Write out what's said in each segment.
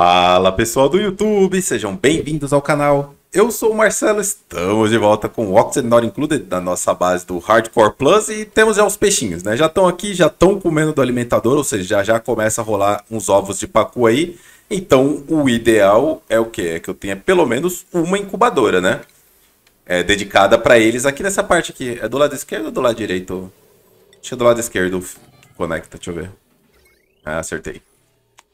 Fala pessoal do YouTube, sejam bem-vindos ao canal. Eu sou o Marcelo, estamos de volta com o Oxygen Not Included da nossa base do Hardcore Plus e temos já os peixinhos, né? Já estão aqui, já estão comendo do alimentador, ou seja, já já começa a rolar uns ovos de pacu aí. Então o ideal é o que? É que eu tenha pelo menos uma incubadora, né? É, dedicada para eles aqui nessa parte aqui. É do lado esquerdo ou do lado direito? Deixa do lado esquerdo conecta, deixa eu ver. Ah, acertei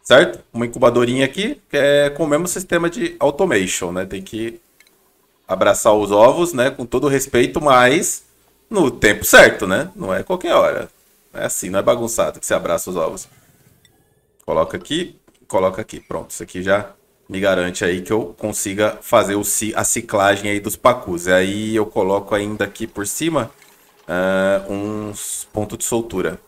certo? Uma incubadorinha aqui, que é com o mesmo sistema de automation, né? Tem que abraçar os ovos, né? Com todo respeito, mas no tempo certo, né? Não é qualquer hora. É assim, não é bagunçado que você abraça os ovos. Coloca aqui, coloca aqui. Pronto, isso aqui já me garante aí que eu consiga fazer o, a ciclagem aí dos pacus. E aí eu coloco ainda aqui por cima uh, uns pontos de soltura.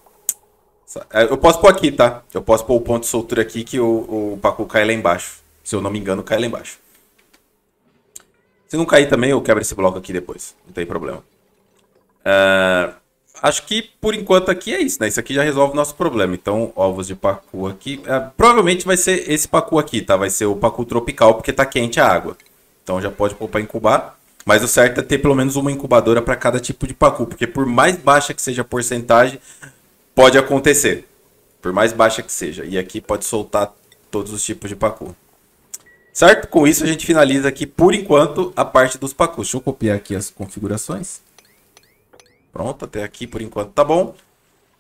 É, eu posso pôr aqui, tá? Eu posso pôr o ponto de soltura aqui que o, o Pacu cai lá embaixo. Se eu não me engano, cai lá embaixo. Se não cair também, eu quebro esse bloco aqui depois. Não tem problema. Uh, acho que por enquanto aqui é isso, né? Isso aqui já resolve o nosso problema. Então, ovos de pacu aqui. Uh, provavelmente vai ser esse pacu aqui, tá? Vai ser o pacu tropical, porque tá quente a água. Então já pode pôr pra incubar. Mas o certo é ter pelo menos uma incubadora para cada tipo de pacu, porque por mais baixa que seja a porcentagem, pode acontecer. Por mais baixa que seja. E aqui pode soltar todos os tipos de pacu. Certo? Com isso a gente finaliza aqui, por enquanto, a parte dos pacus. Deixa eu copiar aqui as configurações. Pronto, até aqui por enquanto tá bom.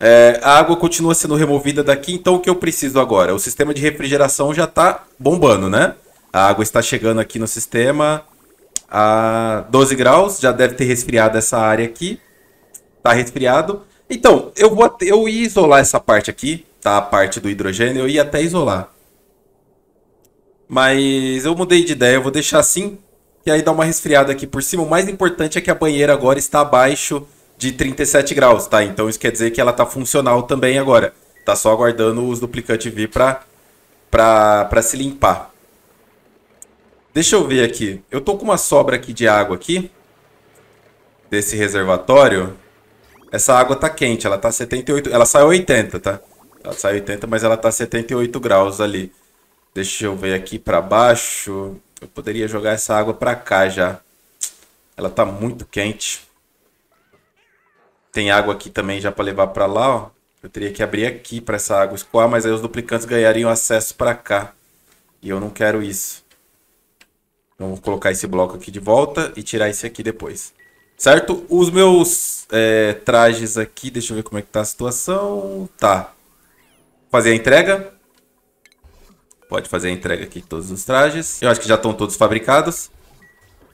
É, a água continua sendo removida daqui, então o que eu preciso agora? O sistema de refrigeração já está bombando, né? A água está chegando aqui no sistema a 12 graus, já deve ter resfriado essa área aqui. Tá resfriado. Então, eu vou até, eu ia isolar essa parte aqui, tá? A parte do hidrogênio, eu ia até isolar. Mas eu mudei de ideia, eu vou deixar assim. E aí dá uma resfriada aqui por cima. O mais importante é que a banheira agora está abaixo de 37 graus, tá? Então isso quer dizer que ela está funcional também agora. Tá só aguardando os duplicantes vir para pra, pra se limpar. Deixa eu ver aqui. Eu tô com uma sobra aqui de água aqui. Desse reservatório. Essa água tá quente, ela tá 78... Ela saiu 80, tá? Ela sai 80, mas ela tá 78 graus ali. Deixa eu ver aqui para baixo. Eu poderia jogar essa água para cá já. Ela tá muito quente. Tem água aqui também já para levar para lá, ó. Eu teria que abrir aqui para essa água escoar, mas aí os duplicantes ganhariam acesso para cá. E eu não quero isso. Então, vou colocar esse bloco aqui de volta e tirar esse aqui depois. Certo? Os meus é, trajes aqui, deixa eu ver como é que tá a situação. Tá. Fazer a entrega. Pode fazer a entrega aqui de todos os trajes. Eu acho que já estão todos fabricados.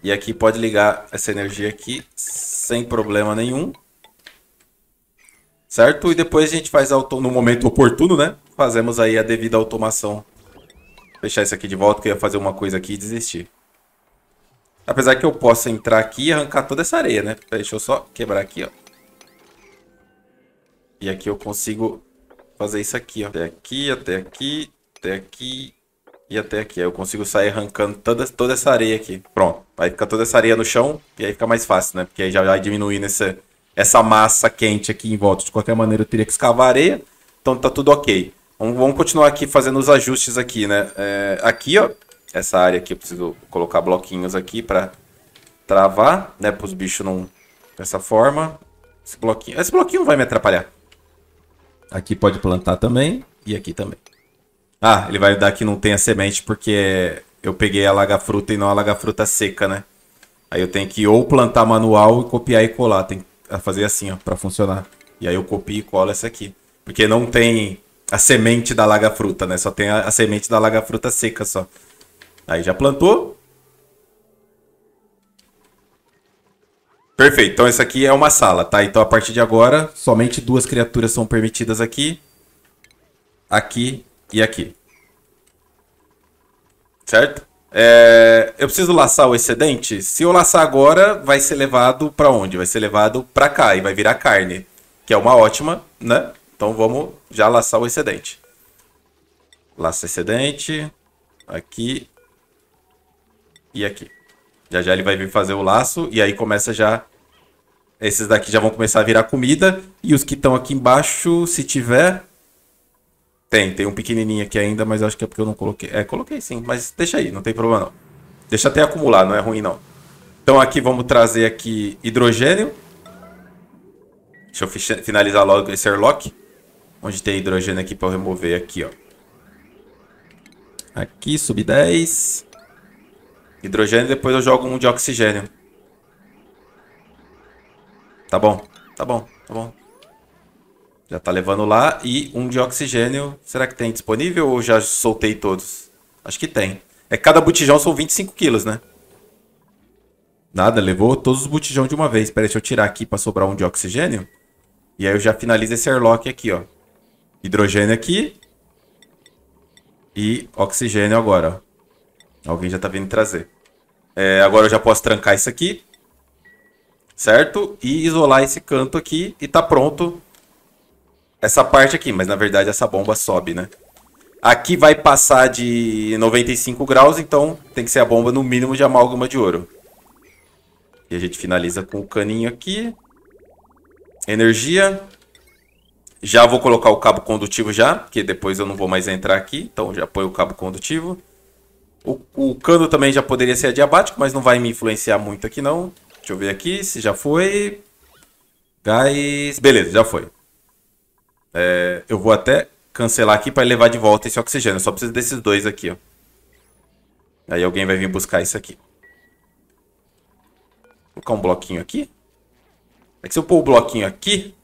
E aqui pode ligar essa energia aqui sem problema nenhum. Certo? E depois a gente faz auto... no momento oportuno, né? Fazemos aí a devida automação. Vou fechar isso aqui de volta, que eu ia fazer uma coisa aqui e desistir. Apesar que eu possa entrar aqui e arrancar toda essa areia, né? Deixa eu só quebrar aqui, ó. E aqui eu consigo fazer isso aqui, ó. Até aqui, até aqui, até aqui e até aqui. Aí eu consigo sair arrancando toda, toda essa areia aqui. Pronto. Aí fica toda essa areia no chão e aí fica mais fácil, né? Porque aí já vai diminuindo essa, essa massa quente aqui em volta. De qualquer maneira eu teria que escavar areia. Então tá tudo ok. Vamos, vamos continuar aqui fazendo os ajustes aqui, né? É, aqui, ó, essa área aqui eu preciso colocar bloquinhos aqui para travar, né? Para os bichos não... Dessa forma. Esse bloquinho... Esse bloquinho vai me atrapalhar. Aqui pode plantar também. E aqui também. Ah, ele vai dar que não tem a semente porque eu peguei a laga-fruta e não a laga-fruta seca, né? Aí eu tenho que ou plantar manual e copiar e colar. Tem que fazer assim, ó, pra funcionar. E aí eu copio e colo essa aqui. Porque não tem a semente da laga-fruta, né? Só tem a, a semente da laga-fruta seca só. Aí já plantou. Perfeito. Então essa aqui é uma sala, tá? Então a partir de agora, somente duas criaturas são permitidas aqui. Aqui e aqui. Certo? É... Eu preciso laçar o excedente? Se eu laçar agora, vai ser levado para onde? Vai ser levado para cá e vai virar carne. Que é uma ótima, né? Então vamos já laçar o excedente. Laça excedente. Aqui e aqui. Já já ele vai vir fazer o laço e aí começa já... Esses daqui já vão começar a virar comida. E os que estão aqui embaixo, se tiver... Tem, tem um pequenininho aqui ainda, mas acho que é porque eu não coloquei. É, coloquei sim, mas deixa aí, não tem problema não. Deixa até acumular, não é ruim não. Então aqui vamos trazer aqui hidrogênio. Deixa eu finalizar logo esse airlock. Onde tem hidrogênio aqui para eu remover aqui, ó. Aqui, sub 10. Hidrogênio, depois eu jogo um de oxigênio. Tá bom, tá bom, tá bom. Já tá levando lá. E um de oxigênio, será que tem disponível ou já soltei todos? Acho que tem. É cada botijão são 25 quilos, né? Nada, levou todos os botijão de uma vez. Peraí, deixa eu tirar aqui pra sobrar um de oxigênio. E aí eu já finalizo esse airlock aqui, ó. Hidrogênio aqui. E oxigênio agora, ó. Alguém já tá vindo trazer. É, agora eu já posso trancar isso aqui. Certo? E isolar esse canto aqui. E tá pronto essa parte aqui. Mas na verdade essa bomba sobe, né? Aqui vai passar de 95 graus. Então tem que ser a bomba no mínimo de amálgama de ouro. E a gente finaliza com o caninho aqui. Energia. Já vou colocar o cabo condutivo já. Porque depois eu não vou mais entrar aqui. Então já põe o cabo condutivo. O, o cano também já poderia ser adiabático, mas não vai me influenciar muito aqui não. Deixa eu ver aqui se já foi. Gás. Beleza, já foi. É, eu vou até cancelar aqui para levar de volta esse oxigênio. Eu só preciso desses dois aqui, ó. Aí alguém vai vir buscar isso aqui. Vou colocar um bloquinho aqui. É que se eu pôr o bloquinho aqui,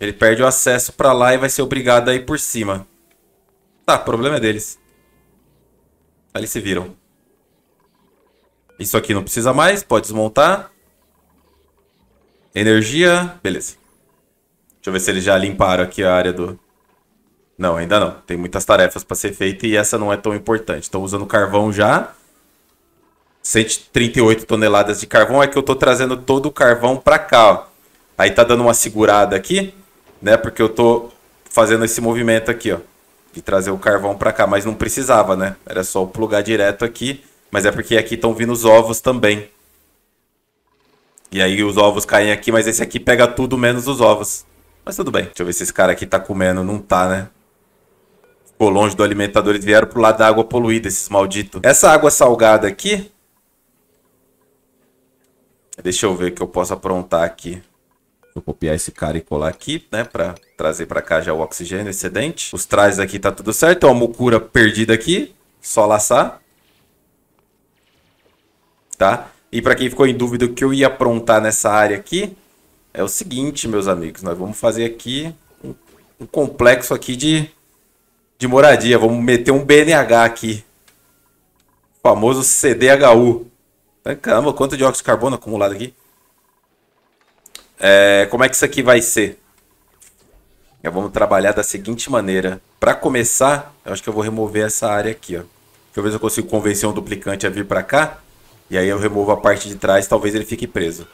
ele perde o acesso pra lá e vai ser obrigado a ir por cima. Tá, problema é deles. Ali se viram. Isso aqui não precisa mais, pode desmontar. Energia, beleza. Deixa eu ver se eles já limparam aqui a área do... Não, ainda não. Tem muitas tarefas para ser feita e essa não é tão importante. Estou usando carvão já. 138 toneladas de carvão. É que eu estou trazendo todo o carvão para cá. Ó. Aí tá dando uma segurada aqui, né? Porque eu estou fazendo esse movimento aqui, ó e trazer o carvão para cá, mas não precisava, né? Era só plugar direto aqui, mas é porque aqui estão vindo os ovos também. E aí os ovos caem aqui, mas esse aqui pega tudo menos os ovos. Mas tudo bem. Deixa eu ver se esse cara aqui tá comendo. Não tá, né? Ficou longe do alimentador. Eles vieram pro lado da água poluída, esses malditos. Essa água salgada aqui... Deixa eu ver o que eu posso aprontar aqui. Vou copiar esse cara e colar aqui, né? Pra trazer pra cá já o oxigênio excedente. Os trás aqui tá tudo certo. Ó, a mucura perdida aqui. Só laçar. Tá? E pra quem ficou em dúvida o que eu ia aprontar nessa área aqui, é o seguinte, meus amigos. Nós vamos fazer aqui um, um complexo aqui de, de moradia. Vamos meter um BNH aqui. O famoso CDHU. Né, Caramba, quanto de óxido de carbono acumulado aqui. É, como é que isso aqui vai ser? Eu vamos trabalhar da seguinte maneira. Para começar, eu acho que eu vou remover essa área aqui, ó. Talvez eu consiga convencer um duplicante a vir para cá. E aí eu removo a parte de trás, talvez ele fique preso.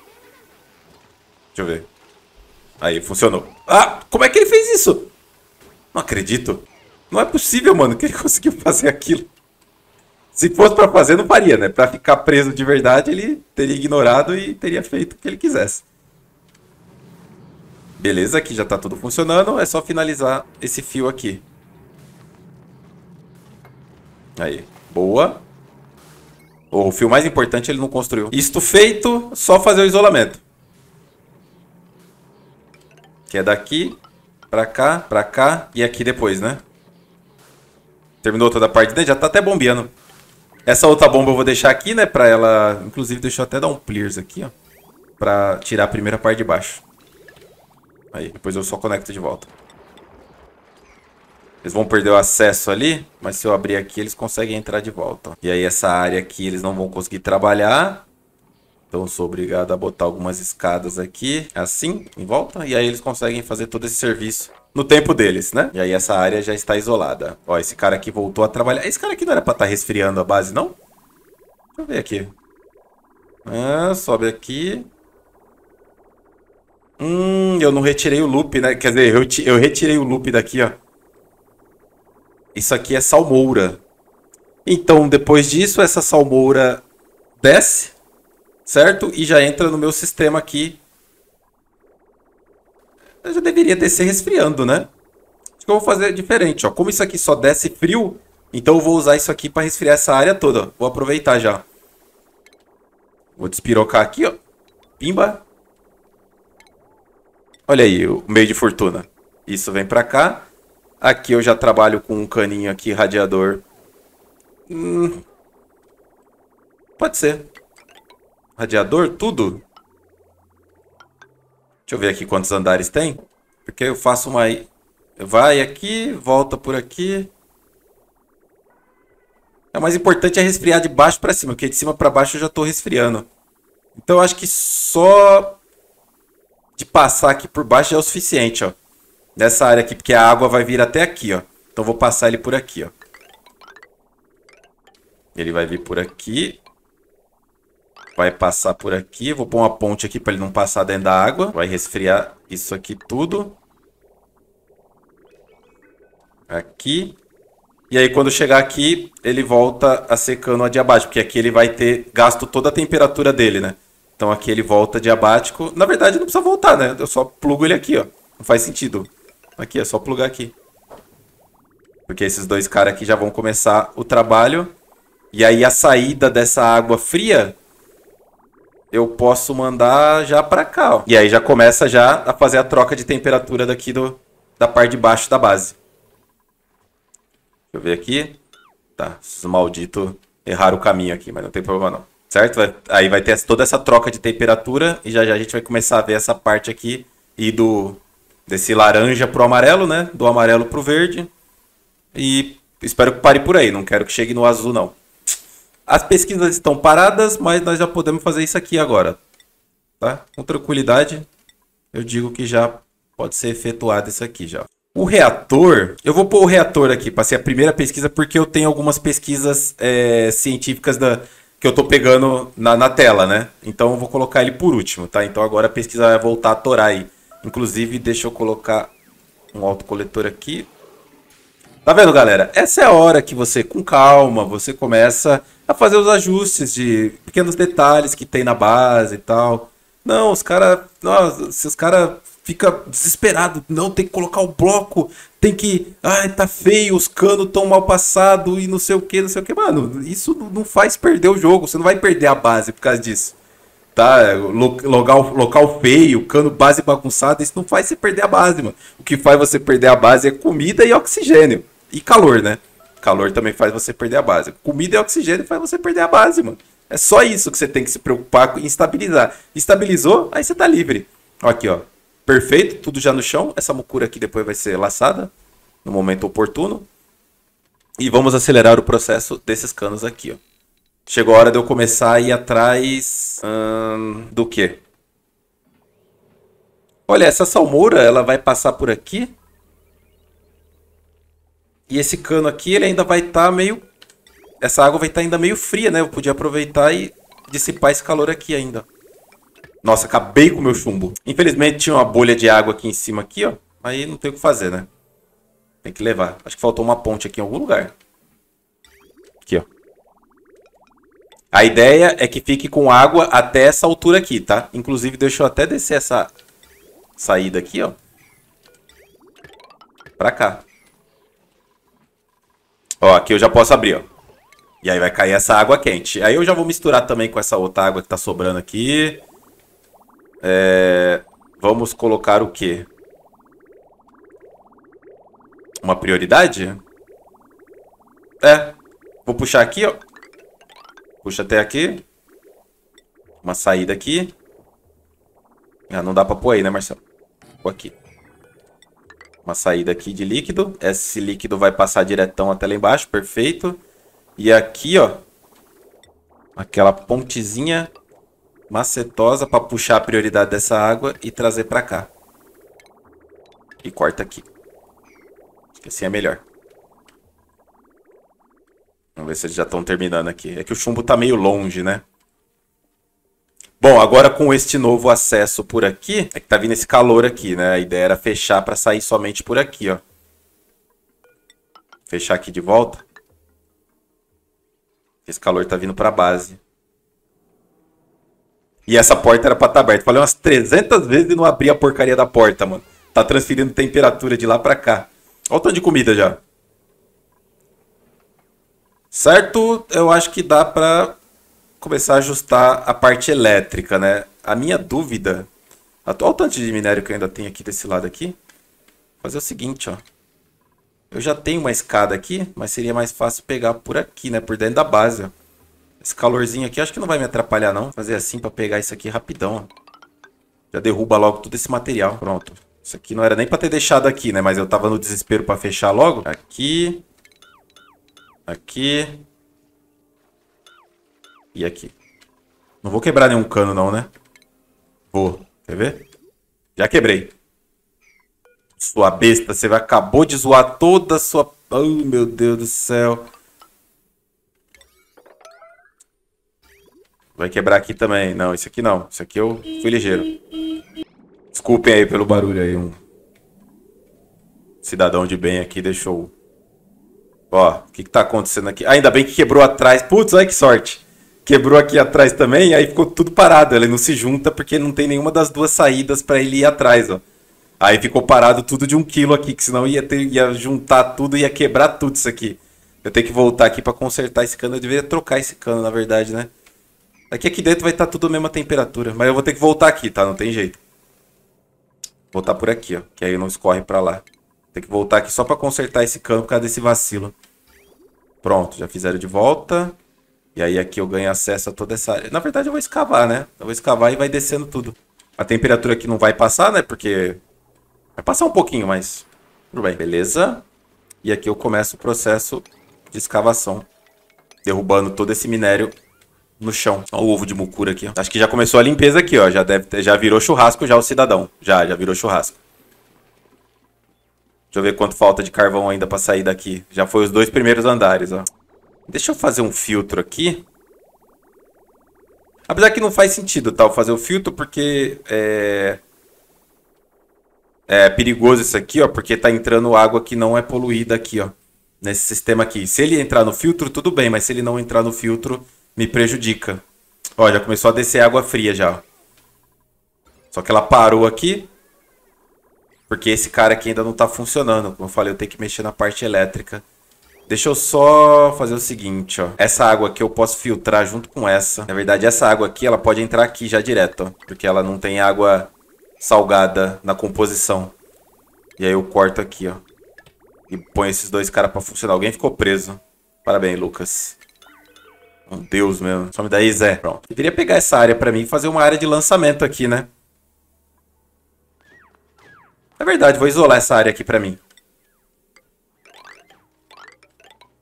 Deixa eu ver. Aí, funcionou. Ah, como é que ele fez isso? Não acredito. Não é possível, mano, que ele conseguiu fazer aquilo. Se fosse para fazer, não faria, né? Para ficar preso de verdade, ele teria ignorado e teria feito o que ele quisesse. Beleza, aqui já está tudo funcionando. É só finalizar esse fio aqui. Aí, boa. O fio mais importante ele não construiu. Isto feito, só fazer o isolamento. Que é daqui, pra cá, pra cá e aqui depois, né? Terminou toda a parte dele, já tá até bombeando. Essa outra bomba eu vou deixar aqui, né? Pra ela... Inclusive, deixa eu até dar um clears aqui, ó. Pra tirar a primeira parte de baixo. Aí, depois eu só conecto de volta. Eles vão perder o acesso ali, mas se eu abrir aqui, eles conseguem entrar de volta. E aí essa área aqui eles não vão conseguir trabalhar. Então sou obrigado a botar algumas escadas aqui, assim, em volta. E aí eles conseguem fazer todo esse serviço no tempo deles, né? E aí essa área já está isolada. Ó, esse cara aqui voltou a trabalhar. Esse cara aqui não era para estar tá resfriando a base, não? Deixa eu ver aqui. Ah, sobe aqui. Hum, eu não retirei o loop, né? Quer dizer, eu, eu retirei o loop daqui, ó. Isso aqui é salmoura. Então, depois disso, essa salmoura desce, certo? E já entra no meu sistema aqui. Eu já deveria descer resfriando, né? Acho que eu vou fazer diferente, ó. Como isso aqui só desce frio, então eu vou usar isso aqui para resfriar essa área toda. Vou aproveitar já. Vou despirocar aqui, ó. Pimba. Olha aí, o meio de fortuna. Isso vem para cá. Aqui eu já trabalho com um caninho aqui, radiador. Hum, pode ser. Radiador, tudo? Deixa eu ver aqui quantos andares tem. Porque eu faço uma... Vai aqui, volta por aqui. É, o mais importante é resfriar de baixo para cima, porque de cima para baixo eu já estou resfriando. Então eu acho que só de passar aqui por baixo já é o suficiente, ó. nessa área aqui, porque a água vai vir até aqui, ó. Então vou passar ele por aqui, ó. Ele vai vir por aqui. Vai passar por aqui. Vou pôr uma ponte aqui para ele não passar dentro da água. Vai resfriar isso aqui tudo. Aqui. E aí quando chegar aqui, ele volta a secando a de abaixo. Porque aqui ele vai ter gasto toda a temperatura dele, né? Então aqui ele volta diabático. Na verdade, não precisa voltar, né? Eu só plugo ele aqui, ó. Não faz sentido. Aqui, é só plugar aqui. Porque esses dois caras aqui já vão começar o trabalho. E aí a saída dessa água fria, eu posso mandar já pra cá, ó. E aí já começa já a fazer a troca de temperatura daqui do, da parte de baixo da base. Deixa eu ver aqui. Tá, esses malditos erraram o caminho aqui, mas não tem problema não certo? aí vai ter toda essa troca de temperatura e já já a gente vai começar a ver essa parte aqui e do desse laranja pro amarelo, né? Do amarelo pro verde. E espero que pare por aí, não quero que chegue no azul não. As pesquisas estão paradas, mas nós já podemos fazer isso aqui agora. Tá? Com tranquilidade, eu digo que já pode ser efetuado isso aqui já. O reator, eu vou pôr o reator aqui, passei a primeira pesquisa porque eu tenho algumas pesquisas é, científicas da, que eu tô pegando na, na tela, né? Então eu vou colocar ele por último, tá? Então agora a pesquisa vai voltar a torar aí. Inclusive, deixa eu colocar um autocoletor aqui. Tá vendo, galera? Essa é a hora que você, com calma, você começa a fazer os ajustes de pequenos detalhes que tem na base e tal. Não, os caras... Se os caras fica desesperado. Não, tem que colocar o bloco, tem que. Ai, tá feio, os canos tão mal passado e não sei o que, não sei o que. Mano, isso não faz perder o jogo. Você não vai perder a base por causa disso. Tá? Local, local feio, cano base bagunçada, isso não faz você perder a base, mano. O que faz você perder a base é comida e oxigênio. E calor, né? Calor também faz você perder a base. Comida e oxigênio faz você perder a base, mano. É só isso que você tem que se preocupar com estabilizar. Estabilizou, aí você tá livre. Aqui, ó. Perfeito, tudo já no chão. Essa mucura aqui depois vai ser laçada no momento oportuno. E vamos acelerar o processo desses canos aqui, ó. Chegou a hora de eu começar a ir atrás hum, do quê? Olha, essa salmoura, ela vai passar por aqui. E esse cano aqui, ele ainda vai estar tá meio... Essa água vai estar tá ainda meio fria, né? Eu podia aproveitar e dissipar esse calor aqui ainda. Nossa, acabei com o meu chumbo. Infelizmente tinha uma bolha de água aqui em cima aqui, ó. Aí não tem o que fazer, né? Tem que levar. Acho que faltou uma ponte aqui em algum lugar. Aqui, ó. A ideia é que fique com água até essa altura aqui, tá? Inclusive, deixa eu até descer essa saída aqui, ó. Pra cá. Ó, aqui eu já posso abrir, ó. E aí vai cair essa água quente. Aí eu já vou misturar também com essa outra água que tá sobrando aqui. É, vamos colocar o quê? Uma prioridade? É. Vou puxar aqui, ó. Puxa até aqui. Uma saída aqui. Ah, não dá pra pôr aí, né, Marcelo? Pôr aqui. Uma saída aqui de líquido. Esse líquido vai passar diretão até lá embaixo. Perfeito. E aqui, ó. Aquela pontezinha macetosa para puxar a prioridade dessa água e trazer para cá. E corta aqui. Acho que assim é melhor. Vamos ver se eles já estão terminando aqui. É que o chumbo está meio longe, né? Bom, agora com este novo acesso por aqui, é que tá vindo esse calor aqui, né? A ideia era fechar para sair somente por aqui, ó. Fechar aqui de volta. Esse calor tá vindo para a base. E essa porta era pra estar tá aberta. Falei umas 300 vezes e não abri a porcaria da porta, mano. Tá transferindo temperatura de lá pra cá. Olha o tanto de comida já. Certo, eu acho que dá pra começar a ajustar a parte elétrica, né? A minha dúvida... Olha o tanto de minério que eu ainda tenho aqui desse lado aqui. Vou fazer o seguinte, ó. Eu já tenho uma escada aqui, mas seria mais fácil pegar por aqui, né? Por dentro da base, ó. Esse calorzinho aqui acho que não vai me atrapalhar, não. fazer assim pra pegar isso aqui rapidão, ó. Já derruba logo todo esse material. Pronto. Isso aqui não era nem pra ter deixado aqui, né? Mas eu tava no desespero pra fechar logo. Aqui. Aqui. E aqui. Não vou quebrar nenhum cano, não, né? Vou. Quer ver? Já quebrei. Sua besta, você acabou de zoar toda a sua... Oh, meu Deus do céu. Vai quebrar aqui também. Não, isso aqui não. Isso aqui eu fui ligeiro. Desculpem aí pelo barulho aí. Um cidadão de bem aqui deixou. Ó, o que, que tá acontecendo aqui? Ainda bem que quebrou atrás. Putz, olha que sorte. Quebrou aqui atrás também, aí ficou tudo parado. Ele não se junta porque não tem nenhuma das duas saídas para ele ir atrás, ó. Aí ficou parado tudo de um quilo aqui, que senão ia, ter, ia juntar tudo, ia quebrar tudo isso aqui. Eu tenho que voltar aqui para consertar esse cano. Eu deveria trocar esse cano, na verdade, né? É que aqui dentro vai estar tá tudo a mesma temperatura. Mas eu vou ter que voltar aqui, tá? Não tem jeito. Voltar por aqui, ó. Que aí não escorre pra lá. Tem que voltar aqui só pra consertar esse campo, por causa desse vacilo. Pronto, já fizeram de volta. E aí aqui eu ganho acesso a toda essa área. Na verdade eu vou escavar, né? Eu vou escavar e vai descendo tudo. A temperatura aqui não vai passar, né? Porque vai passar um pouquinho, mas... Tudo bem, beleza? E aqui eu começo o processo de escavação. Derrubando todo esse minério no chão. Ó, o ovo de mucura aqui, ó. Acho que já começou a limpeza aqui, ó. Já, deve ter, já virou churrasco já o cidadão. Já, já virou churrasco. Deixa eu ver quanto falta de carvão ainda pra sair daqui. Já foi os dois primeiros andares, ó. Deixa eu fazer um filtro aqui. Apesar que não faz sentido, tal, tá, fazer o filtro, porque é... É perigoso isso aqui, ó, porque tá entrando água que não é poluída aqui, ó. Nesse sistema aqui. Se ele entrar no filtro, tudo bem, mas se ele não entrar no filtro, me prejudica. Ó, já começou a descer água fria já. Só que ela parou aqui. Porque esse cara aqui ainda não tá funcionando. Como eu falei, eu tenho que mexer na parte elétrica. Deixa eu só fazer o seguinte, ó. Essa água aqui eu posso filtrar junto com essa. Na verdade, essa água aqui, ela pode entrar aqui já direto, ó. Porque ela não tem água salgada na composição. E aí eu corto aqui, ó. E põe esses dois caras pra funcionar. Alguém ficou preso. Parabéns, Lucas. Um deus mesmo. Some daí, Zé. Pronto. Deveria pegar essa área pra mim e fazer uma área de lançamento aqui, né? É verdade, vou isolar essa área aqui pra mim.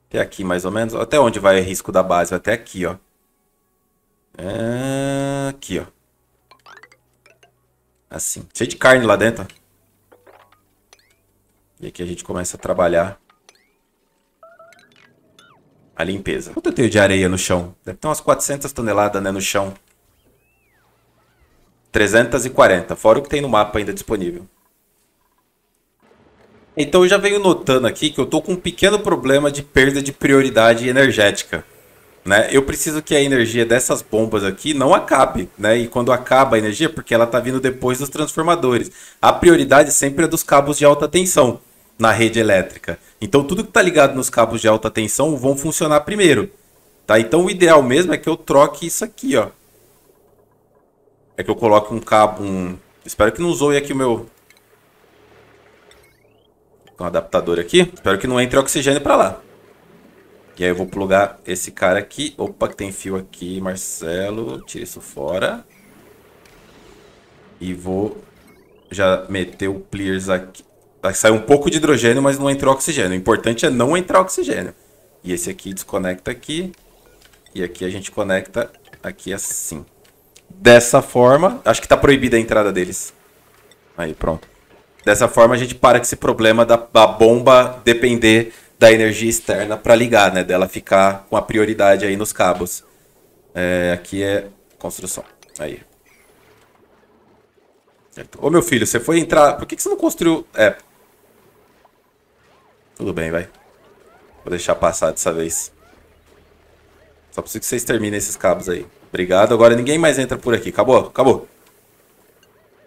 Até aqui, mais ou menos. Até onde vai o risco da base? Até aqui, ó. É... Aqui, ó. Assim. Cheio de carne lá dentro. E aqui a gente começa a trabalhar a limpeza. Quanto eu tenho de areia no chão? Deve ter umas 400 toneladas né, no chão. 340, fora o que tem no mapa ainda disponível. Então eu já venho notando aqui que eu tô com um pequeno problema de perda de prioridade energética. Né? Eu preciso que a energia dessas bombas aqui não acabe, né? E quando acaba a energia, porque ela está vindo depois dos transformadores. A prioridade sempre é dos cabos de alta tensão na rede elétrica. Então tudo que está ligado nos cabos de alta tensão vão funcionar primeiro. Tá? Então o ideal mesmo é que eu troque isso aqui, ó. É que eu coloque um cabo, um... Espero que não zoe aqui o meu... Um adaptador aqui. Espero que não entre oxigênio para lá. E aí eu vou plugar esse cara aqui. Opa, que tem fio aqui, Marcelo. Tira isso fora. E vou já meter o pliers aqui. Saiu um pouco de hidrogênio, mas não entrou oxigênio. O importante é não entrar oxigênio. E esse aqui desconecta aqui. E aqui a gente conecta aqui assim. Dessa forma, acho que está proibida a entrada deles. Aí, pronto. Dessa forma a gente para com esse problema da, da bomba depender da energia externa para ligar, né? Dela ficar com a prioridade aí nos cabos. É, aqui é construção. Aí. Ô meu filho, você foi entrar. Por que, que você não construiu. É, tudo bem, vai. Vou deixar passar dessa vez. Só preciso que vocês terminem esses cabos aí. Obrigado. Agora ninguém mais entra por aqui. Acabou, acabou.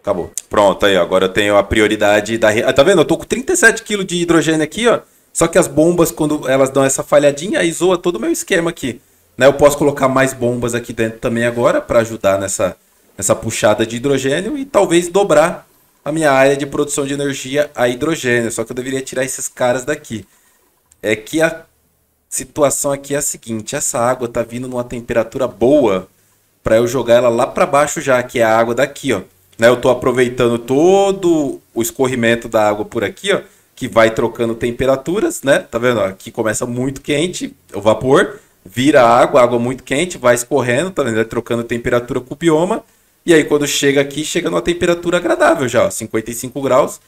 Acabou. Pronto, aí, ó. Agora eu tenho a prioridade da... Ah, tá vendo? Eu tô com 37 kg de hidrogênio aqui, ó. Só que as bombas, quando elas dão essa falhadinha, aí zoa todo o meu esquema aqui. Né? Eu posso colocar mais bombas aqui dentro também agora para ajudar nessa, nessa puxada de hidrogênio e talvez dobrar a minha área de produção de energia a hidrogênio, só que eu deveria tirar esses caras daqui. É que a situação aqui é a seguinte, essa água tá vindo numa temperatura boa para eu jogar ela lá para baixo já, que é a água daqui, ó. Né, eu tô aproveitando todo o escorrimento da água por aqui, ó, que vai trocando temperaturas, né? Tá vendo? Aqui começa muito quente, o vapor, vira água, água muito quente, vai escorrendo, tá vendo? Vai trocando temperatura com o bioma e aí quando chega aqui, chega numa temperatura agradável já, ó, 55 graus.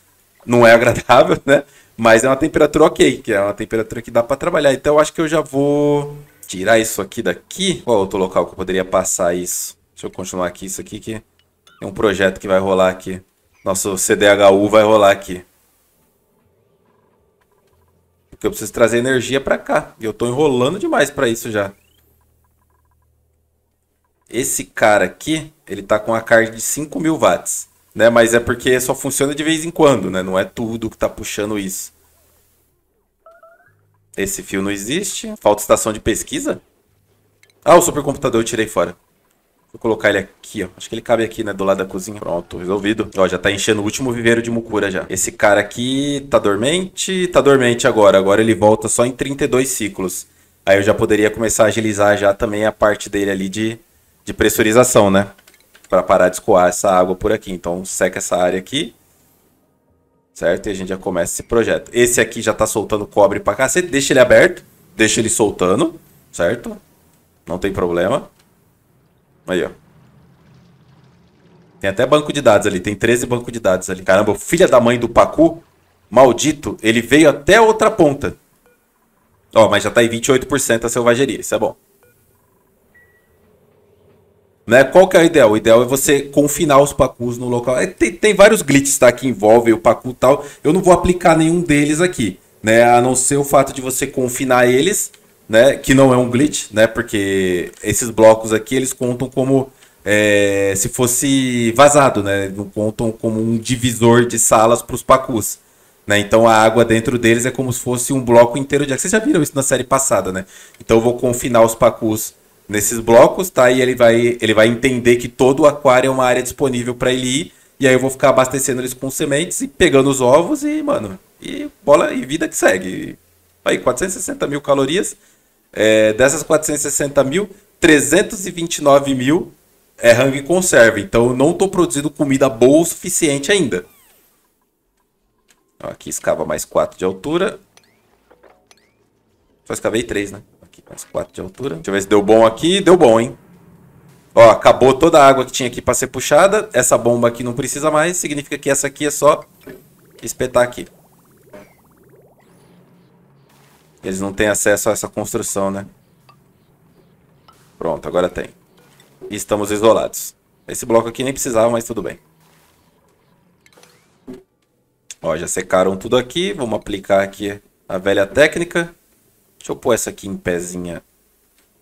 Não é agradável, né? Mas é uma temperatura ok, que é uma temperatura que dá para trabalhar. Então eu acho que eu já vou tirar isso aqui daqui. Qual outro local que eu poderia passar isso? Deixa eu continuar aqui isso aqui que é um projeto que vai rolar aqui. Nosso CDHU vai rolar aqui. Porque eu preciso trazer energia para cá. E eu estou enrolando demais para isso já esse cara aqui, ele tá com a carga de 5 mil watts, né? Mas é porque só funciona de vez em quando, né? Não é tudo que tá puxando isso. Esse fio não existe. Falta estação de pesquisa? Ah, o supercomputador eu tirei fora. Vou colocar ele aqui, ó. Acho que ele cabe aqui, né? Do lado da cozinha. Pronto, resolvido. Ó, já tá enchendo o último viveiro de mucura já. Esse cara aqui tá dormente. Tá dormente agora. Agora ele volta só em 32 ciclos. Aí eu já poderia começar a agilizar já também a parte dele ali de de pressurização, né? Para parar de escoar essa água por aqui. Então seca essa área aqui. Certo? E a gente já começa esse projeto. Esse aqui já tá soltando cobre pra cacete. Deixa ele aberto. Deixa ele soltando. Certo? Não tem problema. Aí, ó. Tem até banco de dados ali. Tem 13 banco de dados ali. Caramba, filha da mãe do Pacu, maldito, ele veio até outra ponta. Ó, mas já tá em 28% a selvageria. Isso é bom. Né? Qual que é o ideal? O ideal é você confinar os pacus no local. É, tem, tem vários glitches tá, que envolvem o pacu e tal. Eu não vou aplicar nenhum deles aqui. Né? A não ser o fato de você confinar eles, né? que não é um glitch, né? porque esses blocos aqui eles contam como é, se fosse vazado, né? Não contam como um divisor de salas para os pacus. Né? Então a água dentro deles é como se fosse um bloco inteiro de água. Vocês já viram isso na série passada, né? Então eu vou confinar os pacus nesses blocos, tá? E ele vai, ele vai entender que todo o aquário é uma área disponível para ele ir. E aí eu vou ficar abastecendo eles com sementes e pegando os ovos e, mano, e bola e vida que segue. Aí, 460 mil calorias. É, dessas 460 mil, 329 mil é rango e conserva. Então eu não tô produzindo comida boa o suficiente ainda. aqui escava mais 4 de altura. Só escavei 3, né? Mais 4 de altura. Deixa eu ver se deu bom aqui. Deu bom, hein? Ó, acabou toda a água que tinha aqui para ser puxada. Essa bomba aqui não precisa mais. Significa que essa aqui é só espetar aqui. Eles não têm acesso a essa construção, né? Pronto, agora tem. E estamos isolados. Esse bloco aqui nem precisava, mas tudo bem. Ó, já secaram tudo aqui. Vamos aplicar aqui a velha técnica. Deixa eu pôr essa aqui em pezinha.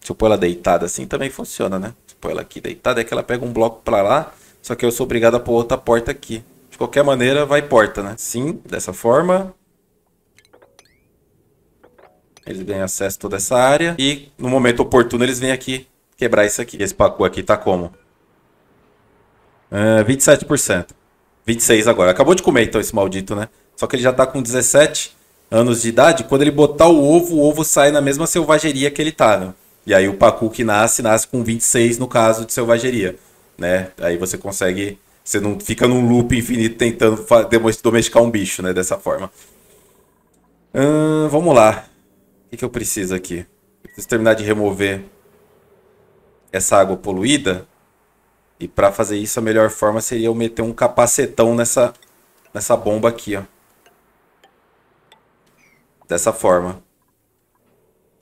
Se eu pôr ela deitada assim, também funciona, né? Se eu pôr ela aqui deitada, é que ela pega um bloco pra lá. Só que eu sou obrigado a pôr outra porta aqui. De qualquer maneira, vai porta, né? Sim, dessa forma. Eles ganham acesso a toda essa área. E no momento oportuno, eles vêm aqui quebrar isso aqui. Esse pacu aqui tá como? Uh, 27%. 26 agora. Acabou de comer, então, esse maldito, né? Só que ele já tá com 17 anos de idade, quando ele botar o ovo, o ovo sai na mesma selvageria que ele tá, né? E aí o pacu que nasce, nasce com 26 no caso de selvageria, né? Aí você consegue, você não fica num loop infinito tentando domesticar um bicho, né? Dessa forma. Hum, vamos lá. O que, que eu preciso aqui? preciso terminar de remover essa água poluída. E para fazer isso, a melhor forma seria eu meter um capacetão nessa, nessa bomba aqui, ó dessa forma.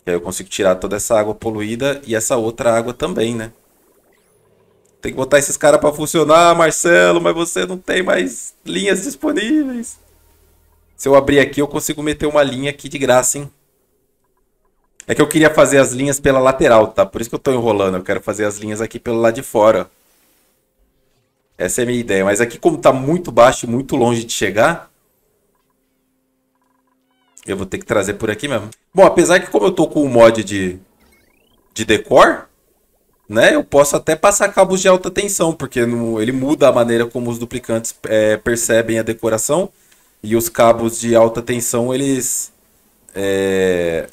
E aí eu consigo tirar toda essa água poluída e essa outra água também, né? Tem que botar esses caras para funcionar, Marcelo, mas você não tem mais linhas disponíveis. Se eu abrir aqui, eu consigo meter uma linha aqui de graça, hein? É que eu queria fazer as linhas pela lateral, tá? Por isso que eu tô enrolando. Eu quero fazer as linhas aqui pelo lado de fora. Essa é a minha ideia. Mas aqui, como tá muito baixo, muito longe de chegar, eu vou ter que trazer por aqui mesmo. Bom, apesar que como eu tô com o mod de, de decor, né? Eu posso até passar cabos de alta tensão, porque no, ele muda a maneira como os duplicantes é, percebem a decoração. E os cabos de alta tensão, eles... É,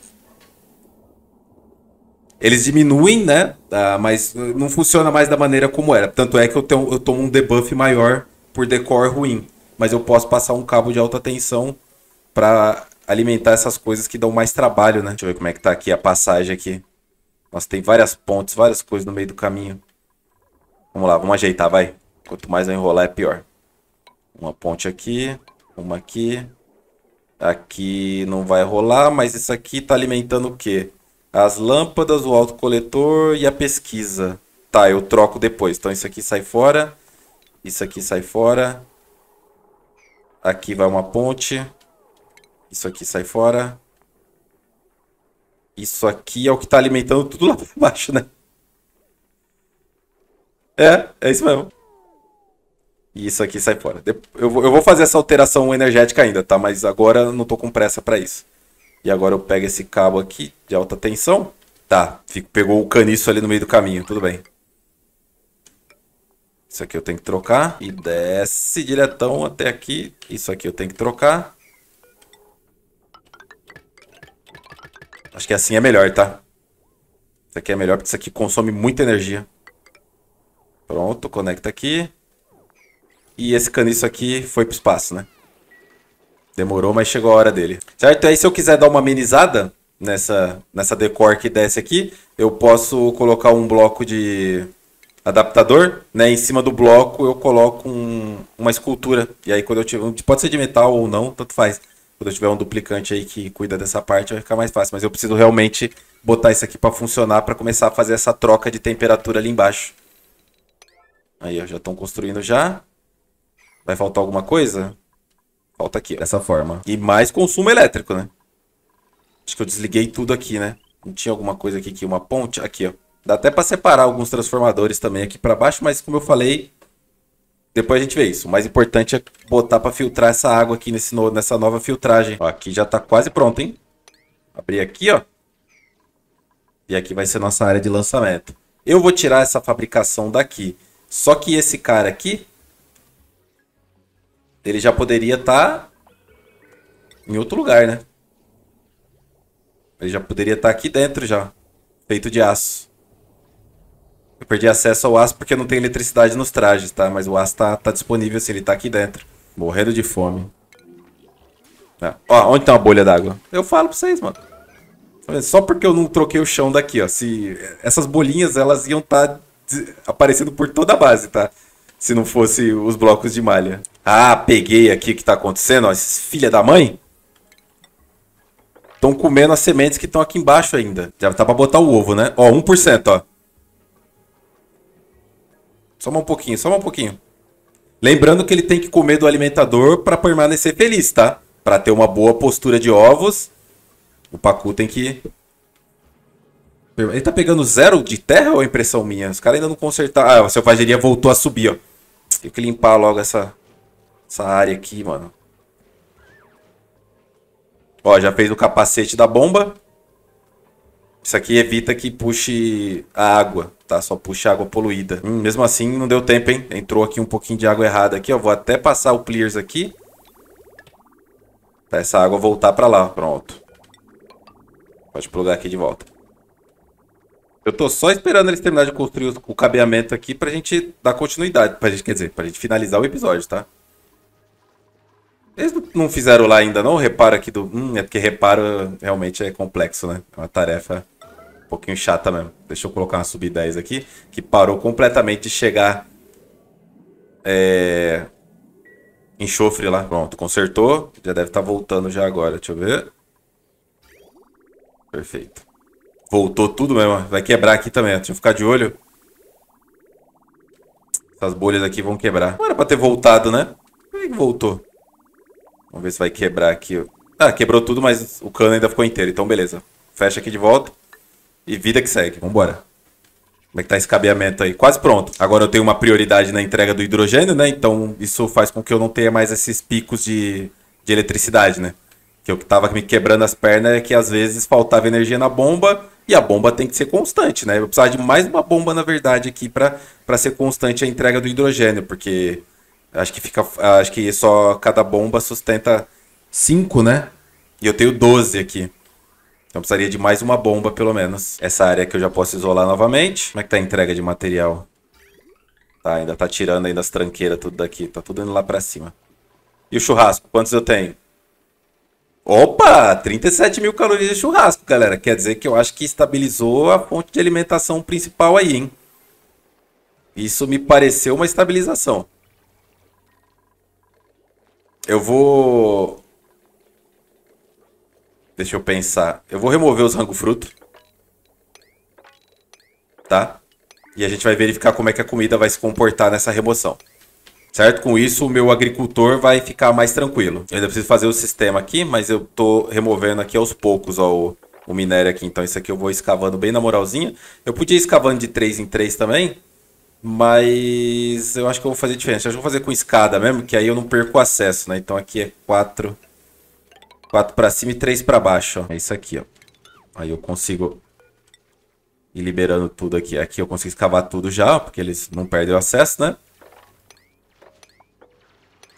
eles diminuem, né? Ah, mas não funciona mais da maneira como era. Tanto é que eu, tenho, eu tomo um debuff maior por decor ruim. Mas eu posso passar um cabo de alta tensão para alimentar essas coisas que dão mais trabalho, né? Deixa eu ver como é que tá aqui a passagem aqui. Nossa, tem várias pontes, várias coisas no meio do caminho. Vamos lá, vamos ajeitar, vai. Quanto mais eu enrolar, é pior. Uma ponte aqui, uma aqui. Aqui não vai rolar, mas isso aqui tá alimentando o quê? As lâmpadas, o autocoletor e a pesquisa. Tá, eu troco depois. Então isso aqui sai fora. Isso aqui sai fora. Aqui vai uma ponte. Isso aqui sai fora. Isso aqui é o que tá alimentando tudo lá pra baixo, né? É, é isso mesmo. E isso aqui sai fora. Eu vou fazer essa alteração energética ainda, tá? Mas agora não tô com pressa para isso. E agora eu pego esse cabo aqui de alta tensão. Tá, pegou o caniço ali no meio do caminho, tudo bem. Isso aqui eu tenho que trocar. E desce diretão até aqui. Isso aqui eu tenho que trocar. Acho que assim é melhor, tá? Isso aqui é melhor porque isso aqui consome muita energia. Pronto, conecta aqui. E esse caniço aqui foi pro espaço, né? Demorou, mas chegou a hora dele. Certo? Aí se eu quiser dar uma amenizada nessa, nessa decor que desce aqui, eu posso colocar um bloco de adaptador, né? Em cima do bloco eu coloco um, uma escultura. E aí quando eu tiver... Pode ser de metal ou não, tanto faz quando eu tiver um duplicante aí que cuida dessa parte, vai ficar mais fácil. Mas eu preciso realmente botar isso aqui para funcionar para começar a fazer essa troca de temperatura ali embaixo. Aí, ó, já estão construindo já. Vai faltar alguma coisa? Falta aqui, dessa forma. E mais consumo elétrico, né? Acho que eu desliguei tudo aqui, né? Não tinha alguma coisa aqui que uma ponte? Aqui, ó. Dá até para separar alguns transformadores também aqui para baixo, mas como eu falei, depois a gente vê isso. O mais importante é botar para filtrar essa água aqui nesse no... nessa nova filtragem. Ó, aqui já tá quase pronto, hein? Abrir aqui, ó. E aqui vai ser nossa área de lançamento. Eu vou tirar essa fabricação daqui. Só que esse cara aqui... Ele já poderia estar... Tá em outro lugar, né? Ele já poderia estar tá aqui dentro já. Feito de aço. Eu perdi acesso ao aço porque não tem eletricidade nos trajes, tá? Mas o aço tá, tá disponível, se assim, ele tá aqui dentro. Morrendo de fome. É. ó, onde tá uma bolha d'água? Eu falo pra vocês, mano. Só porque eu não troquei o chão daqui, ó. Se essas bolinhas, elas iam estar tá aparecendo por toda a base, tá? Se não fosse os blocos de malha. Ah, peguei aqui o que tá acontecendo, ó. Esses filha da mãe. Estão comendo as sementes que estão aqui embaixo ainda. Já tá pra botar o ovo, né? Ó, 1%, ó. Soma um pouquinho, soma um pouquinho. Lembrando que ele tem que comer do alimentador para permanecer feliz, tá? Para ter uma boa postura de ovos, o pacu tem que ele tá pegando zero de terra ou é impressão minha? Os caras ainda não consertaram. Ah, a selvageria voltou a subir, ó. Tem que limpar logo essa, essa área aqui, mano. Ó, já fez o capacete da bomba. Isso aqui evita que puxe a água, tá? Só puxa água poluída. Hum, mesmo assim, não deu tempo, hein? Entrou aqui um pouquinho de água errada aqui, ó. Vou até passar o clears aqui. Pra essa água voltar pra lá. Pronto. Pode plugar aqui de volta. Eu tô só esperando eles terminarem de construir o cabeamento aqui pra gente dar continuidade. Pra gente, quer dizer, pra gente finalizar o episódio, tá? Eles não fizeram lá ainda, não? reparo aqui do. Hum, é porque reparo realmente é complexo, né? É uma tarefa um pouquinho chata mesmo. Deixa eu colocar uma sub-10 aqui, que parou completamente de chegar. É... Enxofre lá. Pronto, consertou. Já deve estar tá voltando já agora. Deixa eu ver. Perfeito. Voltou tudo mesmo. Vai quebrar aqui também. Deixa eu ficar de olho. Essas bolhas aqui vão quebrar. Não era pra ter voltado, né? Por que voltou? Vamos ver se vai quebrar aqui. Ah, quebrou tudo, mas o cano ainda ficou inteiro. Então, beleza. Fecha aqui de volta. E vida que segue. Vambora. Como é que tá esse cabeamento aí? Quase pronto. Agora eu tenho uma prioridade na entrega do hidrogênio, né? Então isso faz com que eu não tenha mais esses picos de, de eletricidade, né? Que é o que tava me quebrando as pernas é que às vezes faltava energia na bomba e a bomba tem que ser constante, né? Eu precisava de mais uma bomba, na verdade, aqui para ser constante a entrega do hidrogênio, porque Acho que fica. Acho que só cada bomba sustenta 5, né? E eu tenho 12 aqui. Então precisaria de mais uma bomba, pelo menos. Essa área que eu já posso isolar novamente. Como é que tá a entrega de material? Tá, ainda tá tirando ainda as tranqueiras tudo daqui. Tá tudo indo lá pra cima. E o churrasco? Quantos eu tenho? Opa! 37 mil calorias de churrasco, galera. Quer dizer que eu acho que estabilizou a fonte de alimentação principal aí, hein? Isso me pareceu uma estabilização. Eu vou... Deixa eu pensar. Eu vou remover os rango-fruto. Tá? E a gente vai verificar como é que a comida vai se comportar nessa remoção. Certo? Com isso, o meu agricultor vai ficar mais tranquilo. Eu ainda preciso fazer o sistema aqui, mas eu tô removendo aqui aos poucos ó, o, o minério aqui. Então isso aqui eu vou escavando bem na moralzinha. Eu podia ir escavando de 3 em 3 também, mas eu acho que eu vou fazer diferente. Eu vou fazer com escada mesmo, que aí eu não perco o acesso, né? Então aqui é 4 4 para cima e 3 para baixo, ó. É isso aqui, ó. Aí eu consigo ir liberando tudo aqui. Aqui eu consigo escavar tudo já, porque eles não perdem o acesso, né?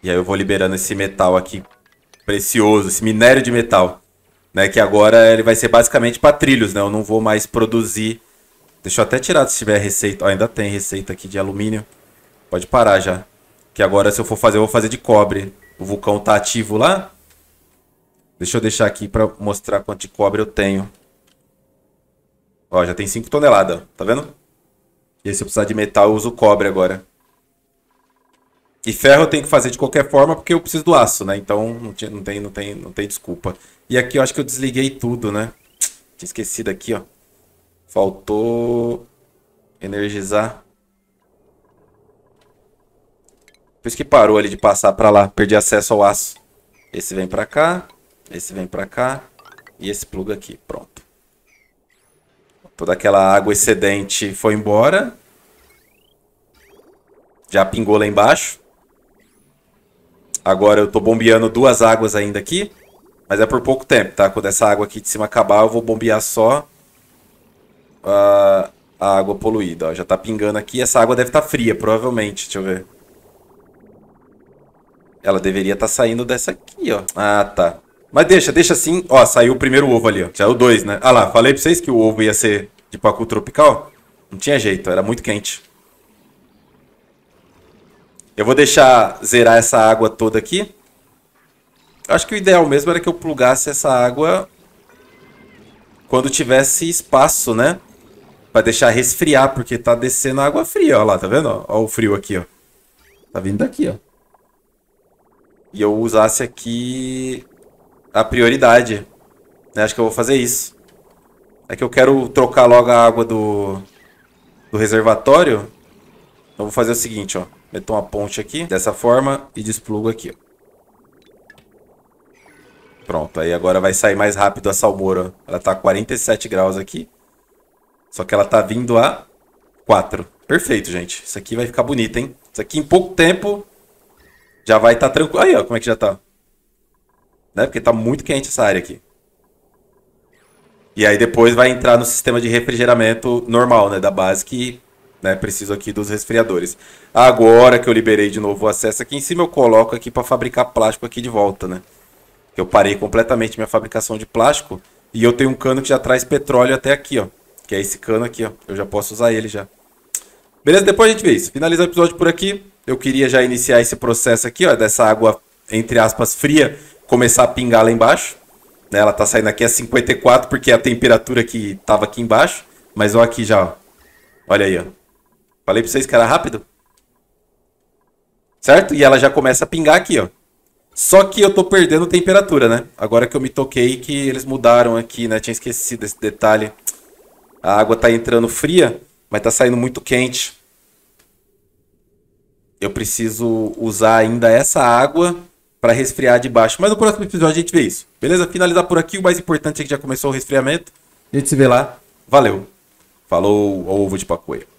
E aí eu vou liberando esse metal aqui precioso, esse minério de metal, né? Que agora ele vai ser basicamente para trilhos, né? Eu não vou mais produzir Deixa eu até tirar se tiver receita. Ó, ainda tem receita aqui de alumínio. Pode parar já. Que agora se eu for fazer, eu vou fazer de cobre. O vulcão tá ativo lá. Deixa eu deixar aqui pra mostrar quanto de cobre eu tenho. Ó, já tem 5 toneladas. Tá vendo? E aí, se eu precisar de metal, eu uso cobre agora. E ferro eu tenho que fazer de qualquer forma porque eu preciso do aço, né? Então não, tinha, não, tem, não, tem, não tem desculpa. E aqui eu acho que eu desliguei tudo, né? Tinha esquecido aqui, ó. Faltou energizar. Por isso que parou ali de passar pra lá. Perdi acesso ao aço. Esse vem pra cá. Esse vem pra cá. E esse pluga aqui. Pronto. Toda aquela água excedente foi embora. Já pingou lá embaixo. Agora eu tô bombeando duas águas ainda aqui. Mas é por pouco tempo, tá? Quando essa água aqui de cima acabar, eu vou bombear só a, a água poluída. Ó. Já tá pingando aqui. Essa água deve estar tá fria, provavelmente. Deixa eu ver. Ela deveria estar tá saindo dessa aqui, ó. Ah, tá. Mas deixa, deixa assim. Ó, saiu o primeiro ovo ali, ó. Saiu é dois, né? Ah lá, falei pra vocês que o ovo ia ser de pacu tropical. Não tinha jeito, era muito quente. Eu vou deixar zerar essa água toda aqui. Acho que o ideal mesmo era que eu plugasse essa água quando tivesse espaço, né? Pra deixar resfriar, porque tá descendo água fria, ó lá, tá vendo? Ó o frio aqui, ó. Tá vindo daqui, ó. E eu usasse aqui a prioridade. Né? Acho que eu vou fazer isso. É que eu quero trocar logo a água do, do reservatório. Então vou fazer o seguinte, ó. Meto uma ponte aqui, dessa forma, e desplugo aqui, ó. Pronto, aí agora vai sair mais rápido a salmoura. Ela tá a 47 graus aqui. Só que ela tá vindo a 4. Perfeito, gente. Isso aqui vai ficar bonito, hein? Isso aqui em pouco tempo já vai estar tá tranquilo. Aí, ó, como é que já tá. Né? Porque tá muito quente essa área aqui. E aí depois vai entrar no sistema de refrigeramento normal, né? Da base que né, preciso aqui dos resfriadores. Agora que eu liberei de novo o acesso aqui em cima, eu coloco aqui para fabricar plástico aqui de volta, né? Eu parei completamente minha fabricação de plástico e eu tenho um cano que já traz petróleo até aqui, ó. Que é esse cano aqui, ó. Eu já posso usar ele já. Beleza? Depois a gente vê isso. Finaliza o episódio por aqui. Eu queria já iniciar esse processo aqui, ó. Dessa água, entre aspas, fria, começar a pingar lá embaixo. Né? Ela tá saindo aqui a 54, porque é a temperatura que tava aqui embaixo. Mas ó aqui já, ó. Olha aí, ó. Falei pra vocês que era rápido. Certo? E ela já começa a pingar aqui, ó. Só que eu tô perdendo temperatura, né? Agora que eu me toquei que eles mudaram aqui, né? Tinha esquecido esse detalhe. A água está entrando fria, mas está saindo muito quente. Eu preciso usar ainda essa água para resfriar de baixo. Mas no próximo episódio a gente vê isso. Beleza? Finalizar por aqui. O mais importante é que já começou o resfriamento. A gente se vê lá. Valeu. Falou, ovo de pacoeira.